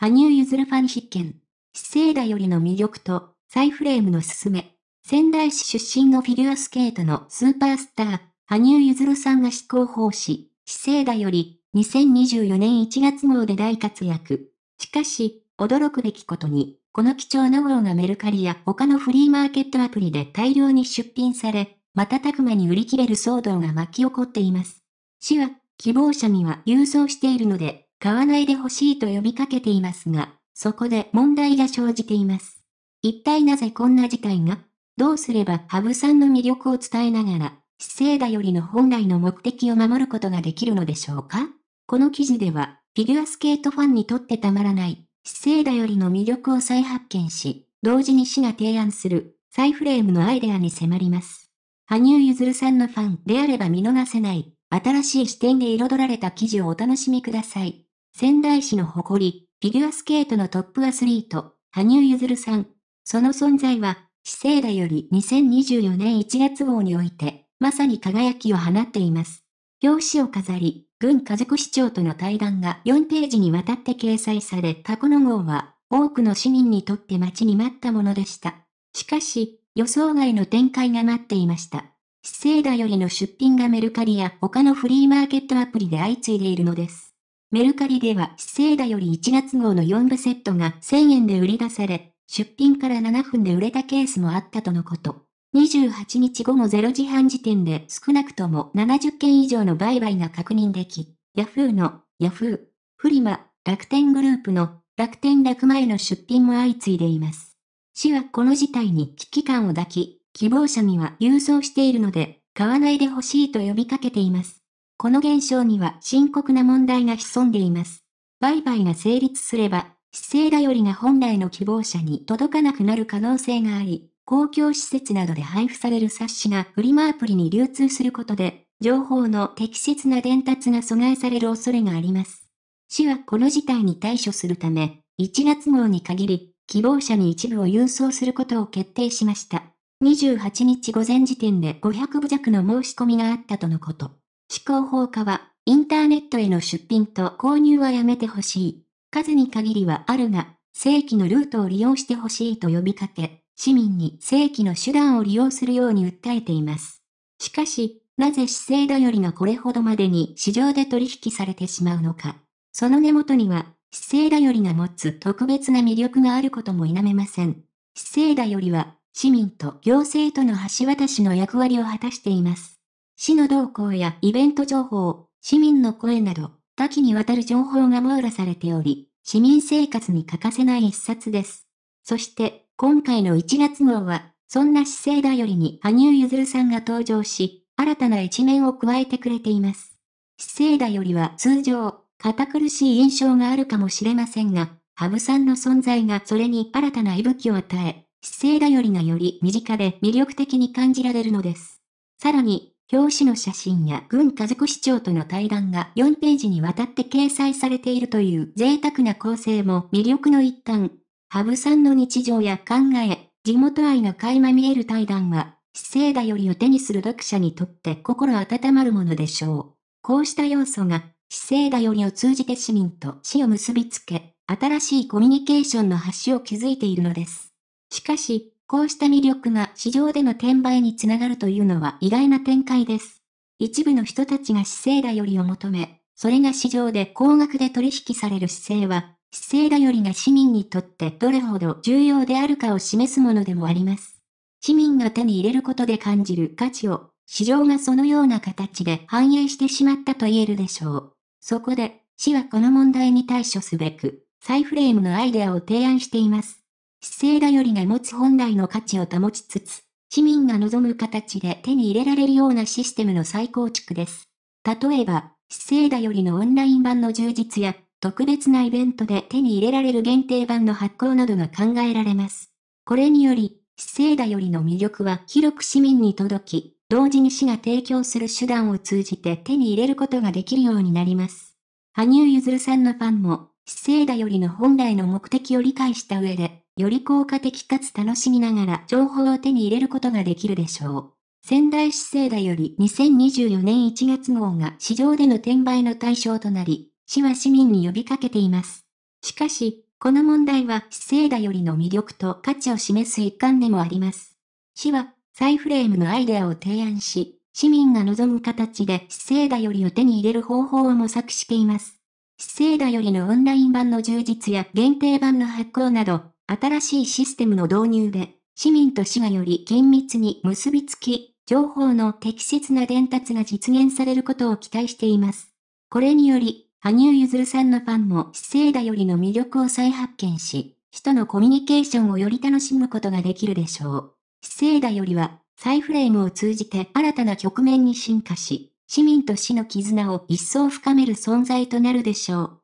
羽生結弦ファン必見。姿勢だよりの魅力と、再フレームの勧め。仙台市出身のフィギュアスケートのスーパースター、羽生結弦さんが執行奉仕、姿勢だより、2024年1月号で大活躍。しかし、驚くべきことに、この貴重な号がメルカリや他のフリーマーケットアプリで大量に出品され、瞬く間に売り切れる騒動が巻き起こっています。市は、希望者には郵送しているので、買わないでほしいと呼びかけていますが、そこで問題が生じています。一体なぜこんな事態がどうすれば羽生さんの魅力を伝えながら、資生だよりの本来の目的を守ることができるのでしょうかこの記事では、フィギュアスケートファンにとってたまらない、資生だよりの魅力を再発見し、同時に市が提案する、再フレームのアイデアに迫ります。羽生結弦さんのファンであれば見逃せない、新しい視点で彩られた記事をお楽しみください。仙台市の誇り、フィギュアスケートのトップアスリート、羽生結弦さん。その存在は、資生だより2024年1月号において、まさに輝きを放っています。表紙を飾り、軍家族市長との対談が4ページにわたって掲載され過去の号は、多くの市民にとって待ちに待ったものでした。しかし、予想外の展開が待っていました。資生だよりの出品がメルカリや他のフリーマーケットアプリで相次いでいるのです。メルカリでは資生堂より1月号の4部セットが1000円で売り出され、出品から7分で売れたケースもあったとのこと。28日午後0時半時点で少なくとも70件以上の売買が確認でき、ヤフーの、ヤフー、フリマ、楽天グループの、楽天楽前の出品も相次いでいます。市はこの事態に危機感を抱き、希望者には郵送しているので、買わないでほしいと呼びかけています。この現象には深刻な問題が潜んでいます。売買が成立すれば、市政頼りが本来の希望者に届かなくなる可能性があり、公共施設などで配布される冊子がフリマアプリに流通することで、情報の適切な伝達が阻害される恐れがあります。市はこの事態に対処するため、1月号に限り、希望者に一部を郵送することを決定しました。28日午前時点で500部弱の申し込みがあったとのこと。思考法家は、インターネットへの出品と購入はやめてほしい。数に限りはあるが、正規のルートを利用してほしいと呼びかけ、市民に正規の手段を利用するように訴えています。しかし、なぜ資生堂よりがこれほどまでに市場で取引されてしまうのか。その根元には、資生堂よりが持つ特別な魅力があることも否めません。資生堂よりは、市民と行政との橋渡しの役割を果たしています。市の動向やイベント情報、市民の声など、多岐にわたる情報が網羅されており、市民生活に欠かせない一冊です。そして、今回の1月号は、そんな姿勢頼りに羽生結弦さんが登場し、新たな一面を加えてくれています。姿勢頼りは通常、堅苦しい印象があるかもしれませんが、羽生さんの存在がそれに新たな息吹を与え、姿勢頼りがより身近で魅力的に感じられるのです。さらに、表紙の写真や軍家族市長との対談が4ページにわたって掲載されているという贅沢な構成も魅力の一端。羽生さんの日常や考え、地元愛の垣間見える対談は、姿勢だよりを手にする読者にとって心温まるものでしょう。こうした要素が、姿勢だよりを通じて市民と市を結びつけ、新しいコミュニケーションの橋を築いているのです。しかし、こうした魅力が市場での転売につながるというのは意外な展開です。一部の人たちが市勢だよりを求め、それが市場で高額で取引される姿勢は、市勢だよりが市民にとってどれほど重要であるかを示すものでもあります。市民が手に入れることで感じる価値を、市場がそのような形で反映してしまったと言えるでしょう。そこで、市はこの問題に対処すべく、再フレームのアイデアを提案しています。市政頼りが持つ本来の価値を保ちつつ、市民が望む形で手に入れられるようなシステムの再構築です。例えば、市政頼りのオンライン版の充実や、特別なイベントで手に入れられる限定版の発行などが考えられます。これにより、市政頼りの魅力は広く市民に届き、同時に市が提供する手段を通じて手に入れることができるようになります。羽生結弦さんのファンも、市政頼りの本来の目的を理解した上で、より効果的かつ楽しみながら情報を手に入れることができるでしょう。仙台市聖だより2024年1月号が市場での転売の対象となり、市は市民に呼びかけています。しかし、この問題は市制だよりの魅力と価値を示す一環でもあります。市は、サイフレームのアイデアを提案し、市民が望む形で市制だよりを手に入れる方法を模索しています。市制だよりのオンライン版の充実や限定版の発行など、新しいシステムの導入で、市民と市がより緊密に結びつき、情報の適切な伝達が実現されることを期待しています。これにより、羽生結弦さんのファンも、姿勢だよりの魅力を再発見し、市とのコミュニケーションをより楽しむことができるでしょう。姿勢だよりは、再フレームを通じて新たな局面に進化し、市民と市の絆を一層深める存在となるでしょう。